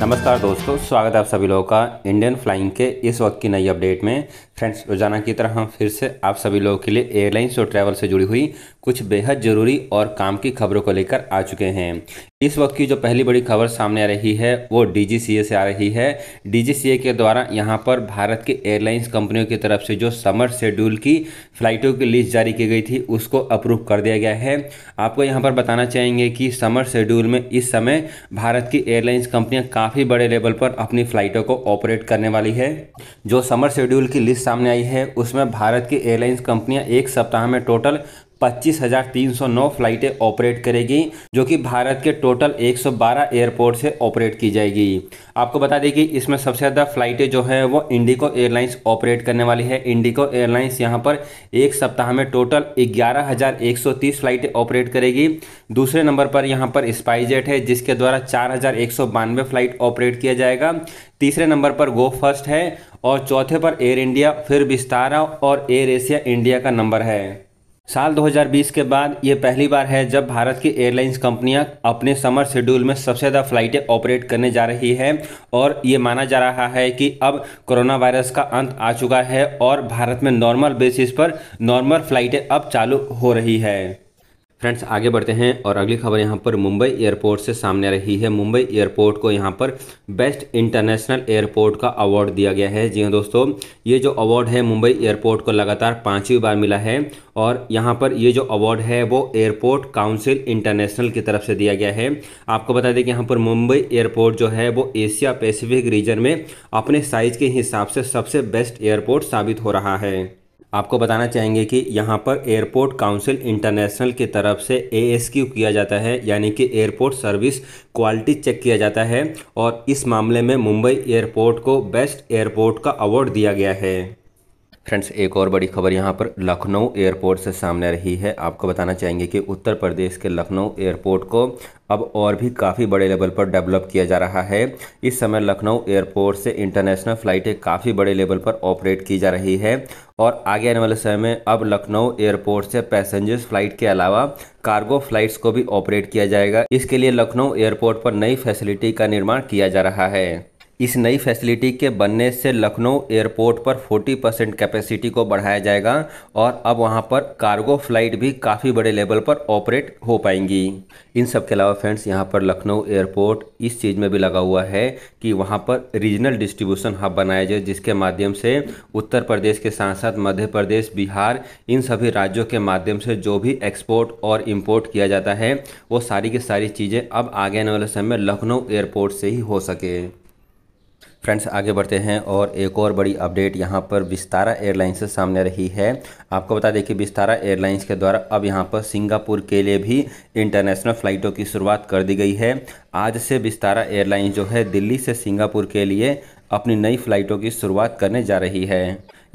नमस्कार दोस्तों स्वागत है आप सभी लोगों का इंडियन फ्लाइंग के इस वक्त की नई अपडेट में फ्रेंड्स रोजाना की तरह हम फिर से आप सभी लोगों के लिए एयरलाइंस और ट्रैवल से जुड़ी हुई कुछ बेहद ज़रूरी और काम की खबरों को लेकर आ चुके हैं इस वक्त की जो पहली बड़ी खबर सामने आ रही है वो डीजीसीए से आ रही है डीजीसीए के द्वारा यहाँ पर भारत के एयरलाइंस कंपनियों की तरफ से जो समर शेड्यूल की फ़्लाइटों की लिस्ट जारी की गई थी उसको अप्रूव कर दिया गया है आपको यहाँ पर बताना चाहेंगे कि समर शेड्यूल में इस समय भारत की एयरलाइंस कंपनियाँ काफ़ी बड़े लेवल पर अपनी फ़्लाइटों को ऑपरेट करने वाली है जो समर शेड्यूल की लिस्ट सामने आई है उसमें भारत की एयरलाइंस कंपनियां एक सप्ताह में टोटल 25,309 फ्लाइटें ऑपरेट करेगी जो कि भारत के टोटल 112 एयरपोर्ट से ऑपरेट की जाएगी आपको बता दें कि इसमें सबसे ज़्यादा फ्लाइटें जो है वो इंडिको एयरलाइंस ऑपरेट करने वाली है इंडिको एयरलाइंस यहाँ पर एक सप्ताह में टोटल 11,130 फ्लाइटें ऑपरेट करेगी दूसरे नंबर पर यहाँ पर स्पाइस है जिसके द्वारा चार फ्लाइट ऑपरेट किया जाएगा तीसरे नंबर पर गो फर्स्ट है और चौथे पर एयर इंडिया फिर विस्तारा और एयर एशिया इंडिया का नंबर है साल 2020 के बाद ये पहली बार है जब भारत की एयरलाइंस कंपनियां अपने समर शेड्यूल में सबसे ज़्यादा फ्लाइटें ऑपरेट करने जा रही है और ये माना जा रहा है कि अब कोरोना वायरस का अंत आ चुका है और भारत में नॉर्मल बेसिस पर नॉर्मल फ्लाइटें अब चालू हो रही है फ्रेंड्स आगे बढ़ते हैं और अगली खबर यहाँ पर मुंबई एयरपोर्ट से सामने रही है मुंबई एयरपोर्ट को यहाँ पर बेस्ट इंटरनेशनल एयरपोर्ट का अवार्ड दिया गया है जी हाँ दोस्तों ये जो अवार्ड है मुंबई एयरपोर्ट को लगातार पाँचवीं बार मिला है और यहाँ पर ये जो अवार्ड है वो एयरपोर्ट काउंसिल इंटरनेशनल की तरफ से दिया गया है आपको बता दें कि यहाँ पर मुंबई एयरपोर्ट जो है वो एशिया पैसिफिक रीजन में अपने साइज के हिसाब से सबसे बेस्ट एयरपोर्ट साबित हो रहा है आपको बताना चाहेंगे कि यहाँ पर एयरपोर्ट काउंसिल इंटरनेशनल की तरफ से ए किया जाता है यानी कि एयरपोर्ट सर्विस क्वालिटी चेक किया जाता है और इस मामले में मुंबई एयरपोर्ट को बेस्ट एयरपोर्ट का अवार्ड दिया गया है फ्रेंड्स एक और बड़ी खबर यहाँ पर लखनऊ एयरपोर्ट से सामने रही है आपको बताना चाहेंगे कि उत्तर प्रदेश के लखनऊ एयरपोर्ट को अब और भी काफ़ी बड़े लेवल पर डेवलप किया जा रहा है इस समय लखनऊ एयरपोर्ट से इंटरनेशनल फ़्लाइटें काफ़ी बड़े लेवल पर ऑपरेट की जा रही है और आगे आने वाले समय में अब लखनऊ एयरपोर्ट से पैसेंजर्स फ्लाइट के अलावा कार्गो फ्लाइट्स को भी ऑपरेट किया जाएगा इसके लिए लखनऊ एयरपोर्ट पर नई फैसिलिटी का निर्माण किया जा रहा है इस नई फैसिलिटी के बनने से लखनऊ एयरपोर्ट पर 40 परसेंट कैपेसिटी को बढ़ाया जाएगा और अब वहां पर कार्गो फ्लाइट भी काफ़ी बड़े लेवल पर ऑपरेट हो पाएंगी इन सब के अलावा फ्रेंड्स यहां पर लखनऊ एयरपोर्ट इस चीज़ में भी लगा हुआ है कि वहां पर रीजनल डिस्ट्रीब्यूशन हब बनाया जाए जिसके माध्यम से उत्तर प्रदेश के साथ साथ मध्य प्रदेश बिहार इन सभी राज्यों के माध्यम से जो भी एक्सपोर्ट और इम्पोर्ट किया जाता है वो सारी की सारी चीज़ें अब आगे आने वाले समय में लखनऊ एयरपोर्ट से ही हो सके फ्रेंड्स आगे बढ़ते हैं और एक और बड़ी अपडेट यहाँ पर विस्तारा एयरलाइंस से सामने रही है आपको बता दें कि विस्तारा एयरलाइंस के द्वारा अब यहाँ पर सिंगापुर के लिए भी इंटरनेशनल फ़्लाइटों की शुरुआत कर दी गई है आज से विस्तारा एयरलाइंस जो है दिल्ली से सिंगापुर के लिए अपनी नई फ़्लाइटों की शुरुआत करने जा रही है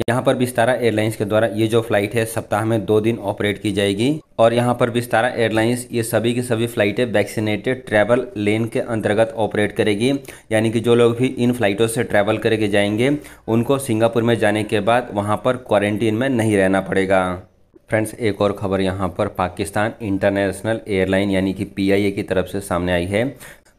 यहाँ पर विस्तारा एयरलाइंस के द्वारा ये जो फ्लाइट है सप्ताह में दो दिन ऑपरेट की जाएगी और यहाँ पर विस्तारा एयरलाइंस ये सभी की सभी फ़्लाइटें वैक्सीनेटेड ट्रैवल लेन के अंतर्गत ऑपरेट करेगी यानी कि जो लोग भी इन फ़्लाइटों से ट्रैवल करके जाएंगे उनको सिंगापुर में जाने के बाद वहाँ पर क्वारंटीन में नहीं रहना पड़ेगा फ्रेंड्स एक और खबर यहाँ पर पाकिस्तान इंटरनेशनल एयरलाइन यानी कि पीआईए की तरफ से सामने आई है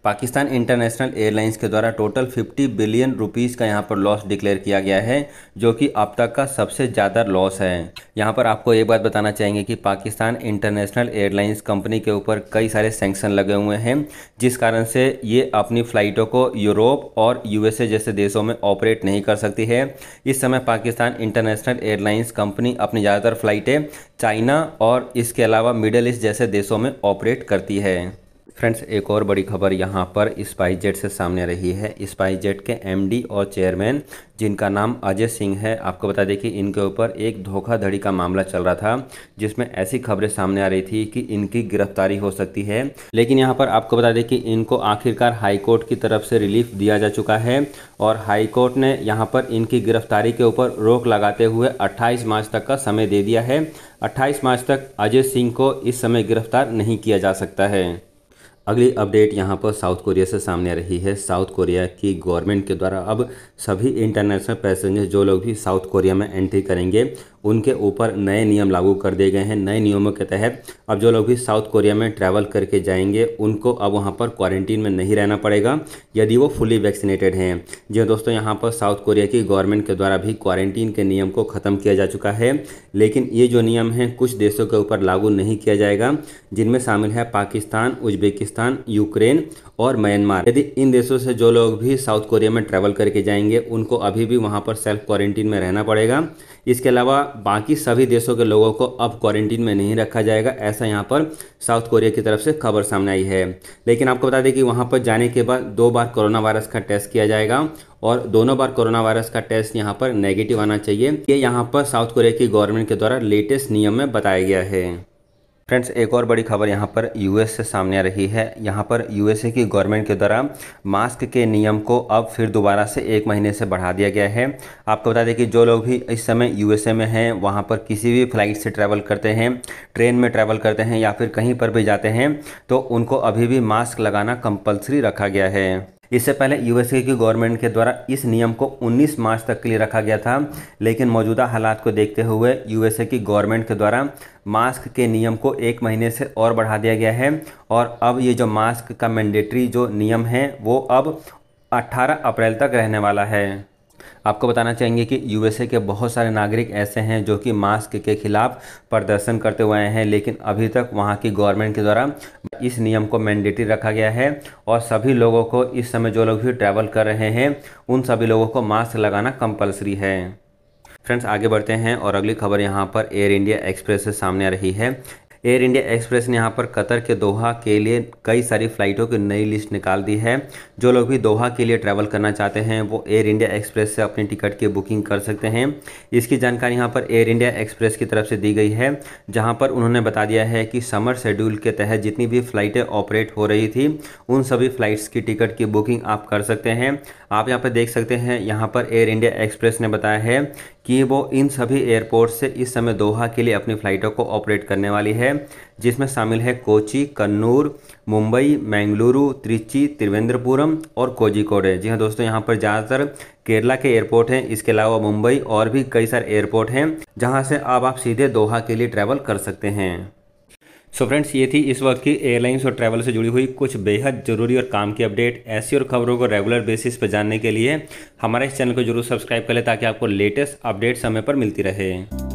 पाकिस्तान इंटरनेशनल एयरलाइंस के द्वारा टोटल 50 बिलियन रुपीस का यहाँ पर लॉस डिक्लेयर किया गया है जो कि अब तक का सबसे ज़्यादा लॉस है यहाँ पर आपको एक बात बताना चाहेंगे कि पाकिस्तान इंटरनेशनल एयरलाइंस कंपनी के ऊपर कई सारे सेंक्शन लगे हुए हैं जिस कारण से ये अपनी फ़्लाइटों को यूरोप और यू जैसे देशों में ऑपरेट नहीं कर सकती है इस समय पाकिस्तान इंटरनेशनल एयरलाइंस कंपनी अपनी ज़्यादातर फ़्लाइटें चाइना और इसके अलावा मिडल ईस्ट जैसे देशों में ऑपरेट करती है फ्रेंड्स एक और बड़ी खबर यहाँ पर स्पाइसजेट से सामने रही है स्पाइसजेट के एमडी और चेयरमैन जिनका नाम अजय सिंह है आपको बता दें कि इनके ऊपर एक धोखाधड़ी का मामला चल रहा था जिसमें ऐसी खबरें सामने आ रही थी कि इनकी गिरफ्तारी हो सकती है लेकिन यहाँ पर आपको बता दें कि इनको आखिरकार हाईकोर्ट की तरफ से रिलीफ दिया जा चुका है और हाईकोर्ट ने यहाँ पर इनकी गिरफ्तारी के ऊपर रोक लगाते हुए अट्ठाईस मार्च तक का समय दे दिया है अट्ठाईस मार्च तक अजय सिंह को इस समय गिरफ्तार नहीं किया जा सकता है अगली अपडेट यहाँ पर साउथ कोरिया से सामने आ रही है साउथ कोरिया की गवर्नमेंट के द्वारा अब सभी इंटरनेशनल पैसेंजर जो लोग भी साउथ कोरिया में एंट्री करेंगे उनके ऊपर नए नियम लागू कर दिए गए हैं नए नियमों के तहत अब जो लोग भी साउथ कोरिया में ट्रैवल करके जाएंगे उनको अब वहाँ पर क्वारंटीन में नहीं रहना पड़ेगा यदि वो फुली वैक्सीनेटेड हैं जी हाँ दोस्तों यहाँ पर साउथ कोरिया की गवर्नमेंट के द्वारा भी क्वारंटीन के नियम को ख़त्म किया जा चुका है लेकिन ये जो नियम हैं कुछ देशों के ऊपर लागू नहीं किया जाएगा जिनमें शामिल है पाकिस्तान उज्बेकिस्तान पाकिस्तान यूक्रेन और म्यांमार यदि इन देशों से जो लोग भी साउथ कोरिया में ट्रैवल करके जाएंगे उनको अभी भी वहाँ पर सेल्फ क्वारंटीन में रहना पड़ेगा इसके अलावा बाकी सभी देशों के लोगों को अब क्वारंटीन में नहीं रखा जाएगा ऐसा यहाँ पर साउथ कोरिया की तरफ से खबर सामने आई है लेकिन आपको बता दें कि वहाँ पर जाने के बाद दो बार कोरोना वायरस का टेस्ट किया जाएगा और दोनों बार कोरोना वायरस का टेस्ट यहाँ पर नेगेटिव आना चाहिए ये यहाँ पर साउथ कोरिया की गवर्नमेंट के द्वारा लेटेस्ट नियम में बताया गया है फ्रेंड्स एक और बड़ी खबर यहाँ पर यूएस से सामने आ रही है यहाँ पर यूएसए की गवर्नमेंट के द्वारा मास्क के नियम को अब फिर दोबारा से एक महीने से बढ़ा दिया गया है आपको बता दें कि जो लोग भी इस समय यूएसए में हैं वहाँ पर किसी भी फ्लाइट से ट्रैवल करते हैं ट्रेन में ट्रैवल करते हैं या फिर कहीं पर भी जाते हैं तो उनको अभी भी मास्क लगाना कंपल्सरी रखा गया है इससे पहले यूएसए की गवर्नमेंट के द्वारा इस नियम को 19 मार्च तक के लिए रखा गया था लेकिन मौजूदा हालात को देखते हुए यूएसए की गवर्नमेंट के द्वारा मास्क के नियम को एक महीने से और बढ़ा दिया गया है और अब ये जो मास्क का मैंडेटरी जो नियम है वो अब 18 अप्रैल तक रहने वाला है आपको बताना चाहेंगे कि यूएसए के बहुत सारे नागरिक ऐसे हैं जो कि मास्क के खिलाफ प्रदर्शन करते हुए हैं लेकिन अभी तक वहाँ की गवर्नमेंट के द्वारा इस नियम को मैंडेटरी रखा गया है और सभी लोगों को इस समय जो लोग भी ट्रैवल कर रहे हैं उन सभी लोगों को मास्क लगाना कंपलसरी है फ्रेंड्स आगे बढ़ते हैं और अगली खबर यहाँ पर एयर इंडिया एक्सप्रेस से सामने आ रही है एयर इंडिया एक्सप्रेस ने यहाँ पर कतर के दोहा के लिए कई सारी फ़्लाइटों की नई लिस्ट निकाल दी है जो लोग भी दोहा के लिए ट्रैवल करना चाहते हैं वो एयर इंडिया एक्सप्रेस से अपनी टिकट की बुकिंग कर सकते हैं इसकी जानकारी यहाँ पर एयर इंडिया एक्सप्रेस की तरफ से दी गई है जहाँ पर उन्होंने बता दिया है कि समर शेड्यूल के तहत जितनी भी फ़्लाइटें ऑपरेट हो रही थी उन सभी फ़्लाइट्स की टिकट की बुकिंग आप कर सकते हैं आप यहाँ पर देख सकते हैं यहाँ पर एयर इंडिया एक्सप्रेस ने बताया है कि वो इन सभी एयरपोर्ट से इस समय दोहा के लिए अपनी फ़्लाइटों को ऑपरेट करने वाली है जिसमें शामिल है कोची कन्नूर मुंबई मैंगलुरु त्रिची त्रिवेंद्रपुरम और कोजिकोडे जी हाँ दोस्तों यहाँ पर ज़्यादातर केरला के एयरपोर्ट हैं इसके अलावा मुंबई और भी कई सारे एयरपोर्ट हैं जहाँ से अब आप सीधे दोहा के लिए ट्रैवल कर सकते हैं सो so फ्रेंड्स ये थी इस वक्त की एयरलाइंस और ट्रैवल से जुड़ी हुई कुछ बेहद ज़रूरी और काम की अपडेट ऐसी और खबरों को रेगुलर बेसिस पर जानने के लिए हमारे इस चैनल को जरूर सब्सक्राइब करें ताकि आपको लेटेस्ट अपडेट समय पर मिलती रहे